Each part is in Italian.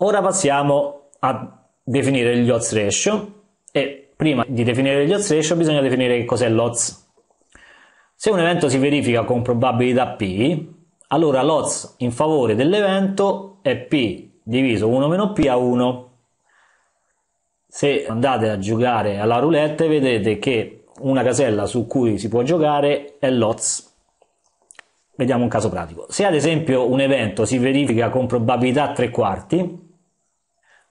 Ora passiamo a definire gli odds ratio e prima di definire gli odds ratio bisogna definire che cos'è l'odds. Se un evento si verifica con probabilità P, allora l'odds in favore dell'evento è P diviso 1 P a 1. Se andate a giocare alla roulette vedete che una casella su cui si può giocare è l'odds. Vediamo un caso pratico. Se ad esempio un evento si verifica con probabilità 3 quarti,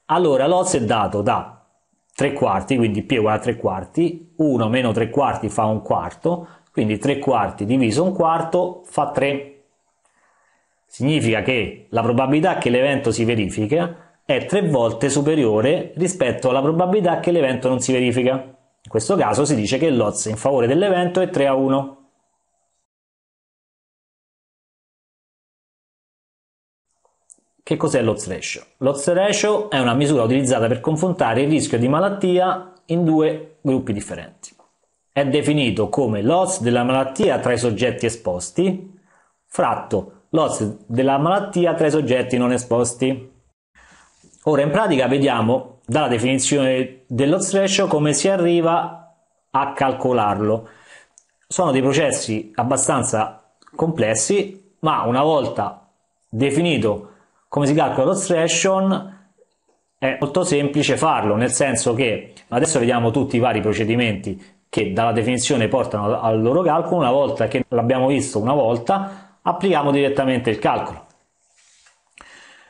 allora l'Oz è dato da 3 quarti, quindi P uguale a 3 quarti, 1 meno 3 quarti fa un quarto, quindi 3 quarti diviso un quarto fa 3. Significa che la probabilità che l'evento si verifica è 3 volte superiore rispetto alla probabilità che l'evento non si verifica. In questo caso si dice che l'Oz in favore dell'evento è 3 a 1. Che cos'è l'odds ratio? L'odds ratio è una misura utilizzata per confrontare il rischio di malattia in due gruppi differenti. È definito come l'odds della malattia tra i soggetti esposti fratto l'odds della malattia tra i soggetti non esposti. Ora in pratica vediamo dalla definizione dell'odds ratio come si arriva a calcolarlo. Sono dei processi abbastanza complessi, ma una volta definito come si calcola lo l'ostration è molto semplice farlo, nel senso che adesso vediamo tutti i vari procedimenti che dalla definizione portano al loro calcolo, una volta che l'abbiamo visto una volta, applichiamo direttamente il calcolo.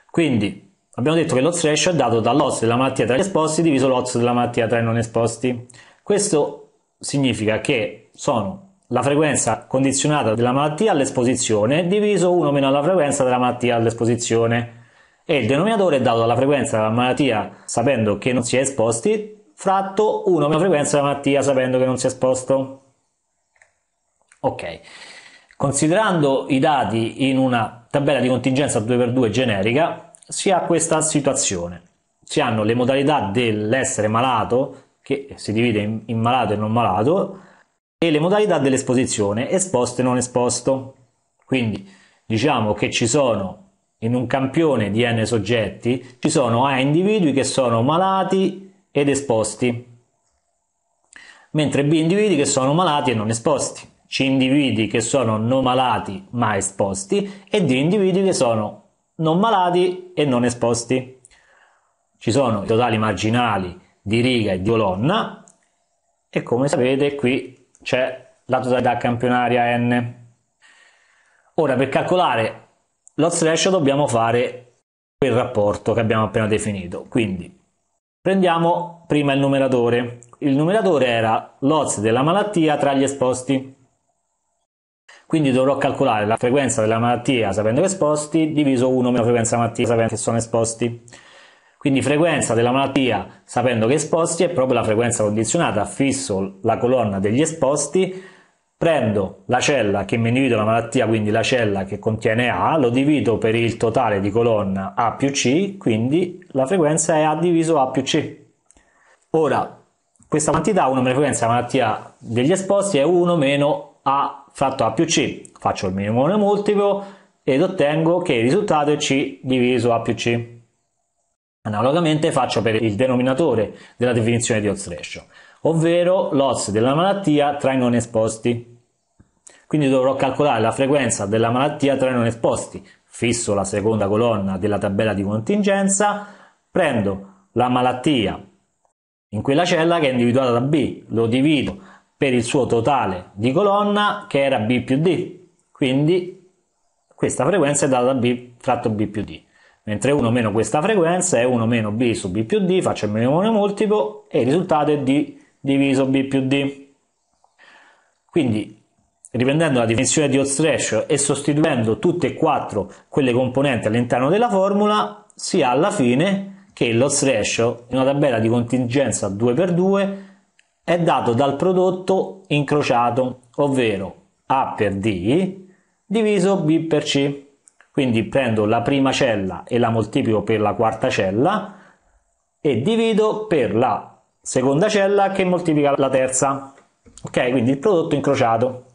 Quindi abbiamo detto che l'odds ratio è dato dall'odds della malattia tra gli esposti diviso l'odds della malattia tra i non esposti. Questo significa che sono la frequenza condizionata della malattia all'esposizione diviso 1 meno la frequenza della malattia all'esposizione e il denominatore è dato dalla frequenza della malattia sapendo che non si è esposti fratto 1 meno la frequenza della malattia sapendo che non si è esposto. Ok, considerando i dati in una tabella di contingenza 2x2 generica si ha questa situazione. Si hanno le modalità dell'essere malato che si divide in malato e non malato e le modalità dell'esposizione esposto e non esposto. Quindi diciamo che ci sono in un campione di n soggetti, ci sono a individui che sono malati ed esposti, mentre b individui che sono malati e non esposti, c individui che sono non malati ma esposti e d individui che sono non malati e non esposti. Ci sono i totali marginali di riga e di colonna e come sapete qui c'è la totalità campionaria n. Ora per calcolare l'odds ratio dobbiamo fare quel rapporto che abbiamo appena definito. Quindi prendiamo prima il numeratore. Il numeratore era l'odds della malattia tra gli esposti. Quindi dovrò calcolare la frequenza della malattia sapendo che esposti diviso 1 meno frequenza malattia sapendo che sono esposti. Quindi frequenza della malattia, sapendo che esposti, è proprio la frequenza condizionata, fisso la colonna degli esposti, prendo la cella che mi individua la malattia, quindi la cella che contiene A, lo divido per il totale di colonna A più C, quindi la frequenza è A diviso A più C. Ora, questa quantità, 1 meno frequenza della malattia degli esposti, è 1 meno A fratto A più C. Faccio il minimo multiplo ed ottengo che il risultato è C diviso A più C. Analogamente faccio per il denominatore della definizione di odds ratio, ovvero l'odds della malattia tra i non esposti. Quindi dovrò calcolare la frequenza della malattia tra i non esposti. Fisso la seconda colonna della tabella di contingenza, prendo la malattia in quella cella che è individuata da B, lo divido per il suo totale di colonna che era B più D. Quindi questa frequenza è data da B fratto B più D mentre 1 meno questa frequenza è 1 meno b su b più d, faccio il minimo multiplo e il risultato è d diviso b più d. Quindi, riprendendo la definizione di odds trash e sostituendo tutte e quattro quelle componenti all'interno della formula, si ha alla fine che l'odds ratio in una tabella di contingenza 2x2 è dato dal prodotto incrociato, ovvero A per D diviso B per C. Quindi prendo la prima cella e la moltiplico per la quarta cella e divido per la seconda cella che moltiplica la terza. Ok, quindi il prodotto incrociato.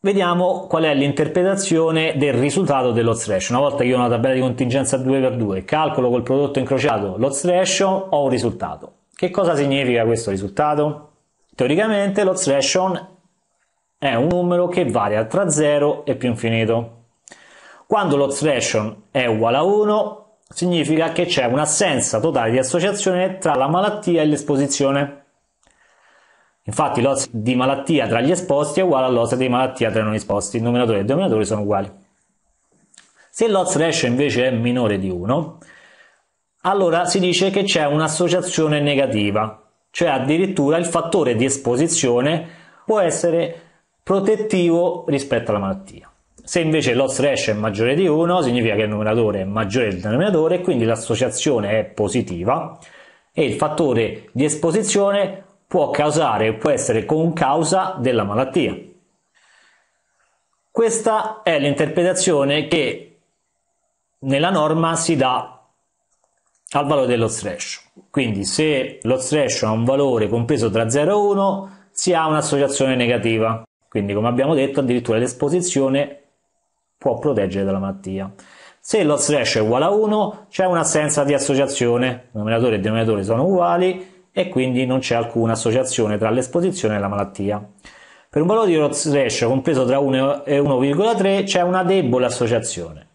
Vediamo qual è l'interpretazione del risultato dello ratio. Una volta che io ho una tabella di contingenza 2x2, calcolo col prodotto incrociato lo ratio, ho un risultato. Che cosa significa questo risultato? Teoricamente l'odds ratio è un numero che varia tra 0 e più infinito. Quando lo threshold è uguale a 1, significa che c'è un'assenza totale di associazione tra la malattia e l'esposizione. Infatti l'os di malattia tra gli esposti è uguale all'os di malattia tra i non esposti, il numeratore e il denominatore sono uguali. Se l'os threshold invece è minore di 1, allora si dice che c'è un'associazione negativa, cioè addirittura il fattore di esposizione può essere protettivo rispetto alla malattia. Se invece l'odds ratio è maggiore di 1, significa che il numeratore è maggiore del denominatore quindi l'associazione è positiva e il fattore di esposizione può causare o può essere con causa della malattia. Questa è l'interpretazione che nella norma si dà al valore dello ratio. Quindi se lo ratio ha un valore compreso tra 0 e 1, si ha un'associazione negativa. Quindi, come abbiamo detto, addirittura l'esposizione può proteggere dalla malattia. Se lo slash è uguale a 1, c'è un'assenza di associazione, numeratore e denominatore sono uguali e quindi non c'è alcuna associazione tra l'esposizione e la malattia. Per un valore di lo slash compreso tra 1 e 1,3 c'è una debole associazione,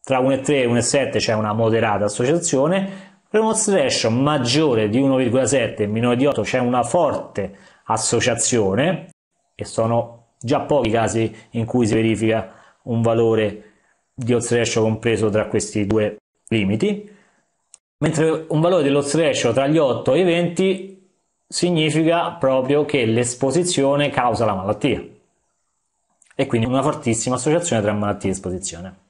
tra 1,3 e 1,7 c'è una moderata associazione, per uno slash maggiore di 1,7 e minore di 8 c'è una forte associazione e sono già pochi casi in cui si verifica un valore di odds ratio compreso tra questi due limiti, mentre un valore dell'odds ratio tra gli 8 e i 20 significa proprio che l'esposizione causa la malattia e quindi una fortissima associazione tra malattia e esposizione.